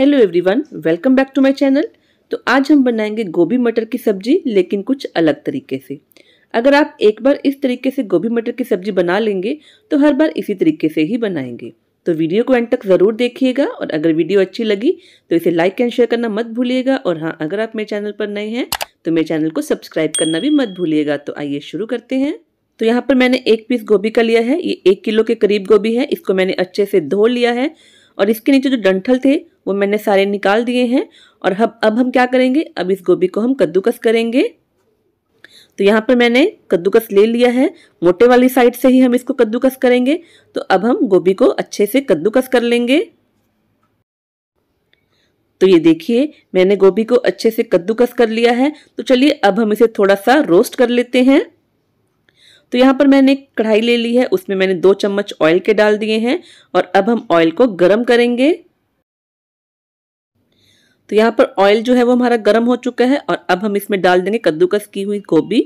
hello everyone welcome back to my channel तो आज हम बनाएंगे गोभी मटर की सब्जी लेकिन कुछ अलग तरीके से अगर आप एक बार इस तरीके से गोभी मटर की सब्जी बना लेंगे तो हर बार इसी तरीके से ही बनाएंगे तो वीडियो को एंड तक ज़रूर देखिएगा और अगर वीडियो अच्छी लगी तो इसे लाइक एंड शेयर करना मत भूलिएगा और हाँ अगर आप मेरे चैनल पर नए हैं तो मेरे चैनल को सब्सक्राइब करना भी मत भूलिएगा तो आइए शुरू करते हैं तो यहाँ पर मैंने एक पीस गोभी का लिया है ये एक किलो के करीब गोभी है इसको मैंने अच्छे से धो लिया है और इसके नीचे जो डंठल थे वो मैंने सारे निकाल दिए हैं और हम अब हम क्या करेंगे अब इस गोभी को हम कद्दूकस करेंगे तो यहाँ पर मैंने कद्दूकस ले लिया है मोटे वाली साइड से ही हम इसको कद्दूकस करेंगे तो अब हम गोभी को अच्छे से कद्दूकस कर लेंगे तो ये देखिए मैंने गोभी को अच्छे से कद्दूकस कर लिया है तो चलिए अब हम इसे थोड़ा सा रोस्ट कर लेते हैं तो यहाँ पर मैंने एक कढ़ाई ले ली है उसमें मैंने दो चम्मच ऑयल के डाल दिए हैं और अब हम ऑयल को गर्म करेंगे तो यहाँ पर ऑयल जो है वो हमारा गर्म हो चुका है और अब हम इसमें डाल देंगे कद्दूकस की हुई गोभी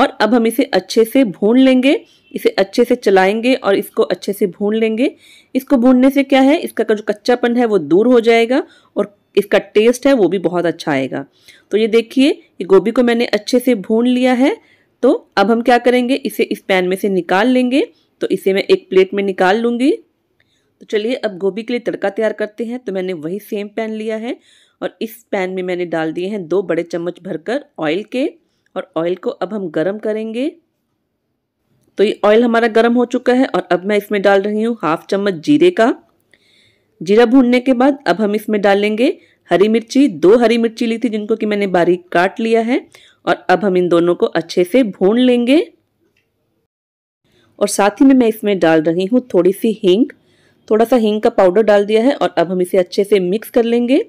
और अब हम इसे अच्छे से भून लेंगे इसे अच्छे से चलाएंगे और इसको अच्छे से भून लेंगे इसको भूनने से क्या है इसका जो कच्चापन है वो दूर हो जाएगा और इसका टेस्ट है वो भी बहुत अच्छा आएगा तो ये देखिए ये गोभी को मैंने अच्छे से भून लिया है तो अब हम क्या करेंगे इसे इस पैन में से निकाल लेंगे तो इसे मैं एक प्लेट में निकाल लूँगी तो चलिए अब गोभी के लिए तड़का तैयार करते हैं तो मैंने वही सेम पैन लिया है और इस पैन में मैंने डाल दिए हैं दो बड़े चम्मच भरकर ऑयल के और ऑयल को अब हम गर्म करेंगे तो ये ऑयल हमारा गर्म हो चुका है और अब मैं इसमें डाल रही हूँ हाफ चम्मच जीरे का जीरा भूनने के बाद अब हम इसमें डालेंगे हरी मिर्ची दो हरी मिर्ची ली थी जिनको कि मैंने बारीक काट लिया है और अब हम इन दोनों को अच्छे से भून लेंगे और साथ ही में मैं इसमें डाल रही हूँ थोड़ी सी हींग थोड़ा सा हींग का पाउडर डाल दिया है और अब हम इसे अच्छे से मिक्स कर लेंगे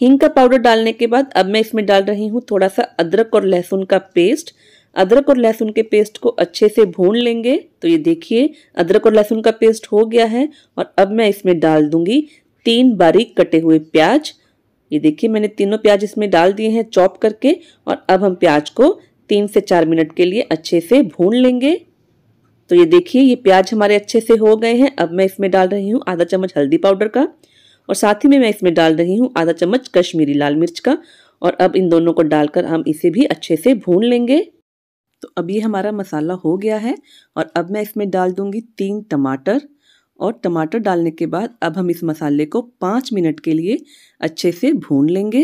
हींग का पाउडर डालने के बाद अब मैं इसमें डाल रही हूँ थोड़ा सा अदरक और लहसुन का पेस्ट अदरक और लहसुन के पेस्ट को अच्छे से भून लेंगे तो ये देखिए अदरक और लहसुन का पेस्ट हो गया है और अब मैं इसमें डाल दूंगी तीन बारीक कटे हुए प्याज ये देखिए मैंने तीनों प्याज इसमें डाल दिए हैं चॉप करके और अब हम प्याज को तीन से चार मिनट के लिए अच्छे से भून लेंगे तो ये देखिए ये प्याज हमारे अच्छे से हो गए हैं अब मैं इसमें डाल रही हूँ आधा चम्मच हल्दी पाउडर का और साथ ही में मैं इसमें डाल रही हूँ आधा चम्मच कश्मीरी लाल मिर्च का और अब इन दोनों को डालकर हम इसे भी अच्छे से भून लेंगे तो अब ये हमारा मसाला हो गया है और अब मैं इसमें डाल दूंगी तीन टमाटर और टमाटर डालने के बाद अब हम इस मसाले को पाँच मिनट के लिए अच्छे से भून लेंगे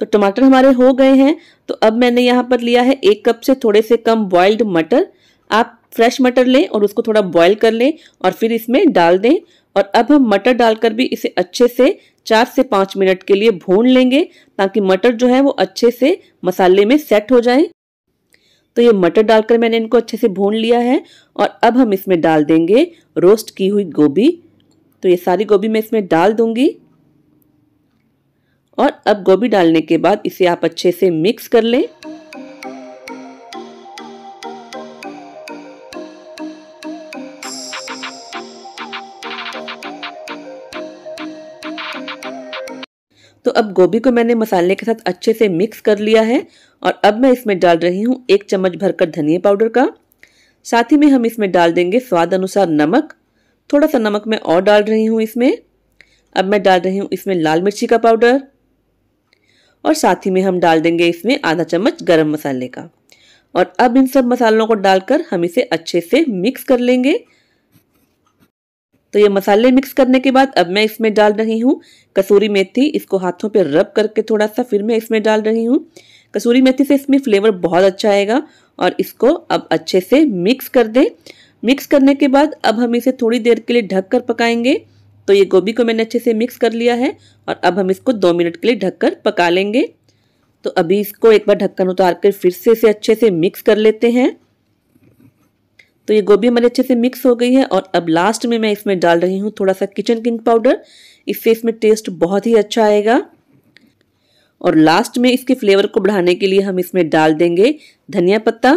तो टमाटर हमारे हो गए हैं तो अब मैंने यहाँ पर लिया है एक कप से थोड़े से कम बॉइल्ड मटर आप फ्रेश मटर लें और उसको थोड़ा बॉयल कर लें और फिर इसमें डाल दें और अब हम मटर डालकर भी इसे अच्छे से चार से पाँच मिनट के लिए भून लेंगे ताकि मटर जो है वो अच्छे से मसाले में सेट हो जाए तो ये मटर डालकर मैंने इनको अच्छे से भून लिया है और अब हम इसमें डाल देंगे रोस्ट की हुई गोभी तो ये सारी गोभी मैं इसमें डाल दूंगी और अब गोभी डालने के बाद इसे आप अच्छे से मिक्स कर लें तो अब गोभी को मैंने मसाले के साथ अच्छे से मिक्स कर लिया है और अब मैं इसमें डाल रही हूँ एक चम्मच भरकर धनिया पाउडर का साथ ही में हम इसमें डाल देंगे स्वाद अनुसार नमक थोड़ा सा नमक मैं और डाल रही हूँ इसमें अब मैं डाल रही हूँ इसमें लाल मिर्ची का पाउडर और साथ ही में हम डाल देंगे इसमें आधा चम्मच गरम मसाले का और अब इन सब मसालों को डालकर हम इसे अच्छे से मिक्स कर लेंगे तो ये मसाले मिक्स करने के बाद अब मैं इसमें डाल रही हूँ कसूरी मेथी इसको हाथों पे रब करके थोड़ा सा फिर मैं इसमें डाल रही हूँ कसूरी मेथी से इसमें फ्लेवर बहुत अच्छा आएगा और इसको अब अच्छे से मिक्स कर दें मिक्स करने के बाद अब हम इसे थोड़ी देर के लिए ढक कर पकाएंगे तो ये गोभी को मैंने अच्छे से मिक्स कर लिया है और अब हम इसको दो मिनट के लिए ढक कर पका लेंगे तो अभी इसको एक बार ढक्कन उतार कर फिर से इसे अच्छे से मिक्स कर लेते हैं तो ये गोभी हमारी अच्छे से मिक्स हो गई है और अब लास्ट में मैं इसमें डाल रही हूँ थोड़ा सा किचन किंग पाउडर इससे इसमें टेस्ट बहुत ही अच्छा आएगा और लास्ट में इसके फ्लेवर को बढ़ाने के लिए हम इसमें डाल देंगे धनिया पत्ता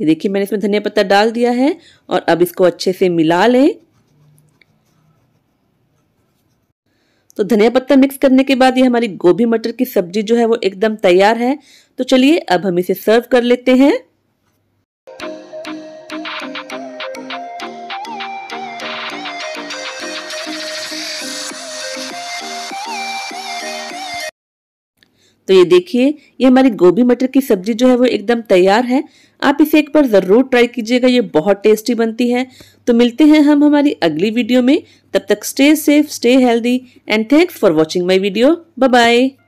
ये देखिए मैंने इसमें धनिया पत्ता डाल दिया है और अब इसको अच्छे से मिला लें तो धनिया पत्ता मिक्स करने के बाद ये हमारी गोभी मटर की सब्जी जो है वो एकदम तैयार है तो चलिए अब हम इसे सर्व कर लेते हैं तो ये देखिए ये हमारी गोभी मटर की सब्जी जो है वो एकदम तैयार है आप इसे एक बार ज़रूर ट्राई कीजिएगा ये बहुत टेस्टी बनती है तो मिलते हैं हम हमारी अगली वीडियो में तब तक stay safe stay healthy and thanks for watching my video bye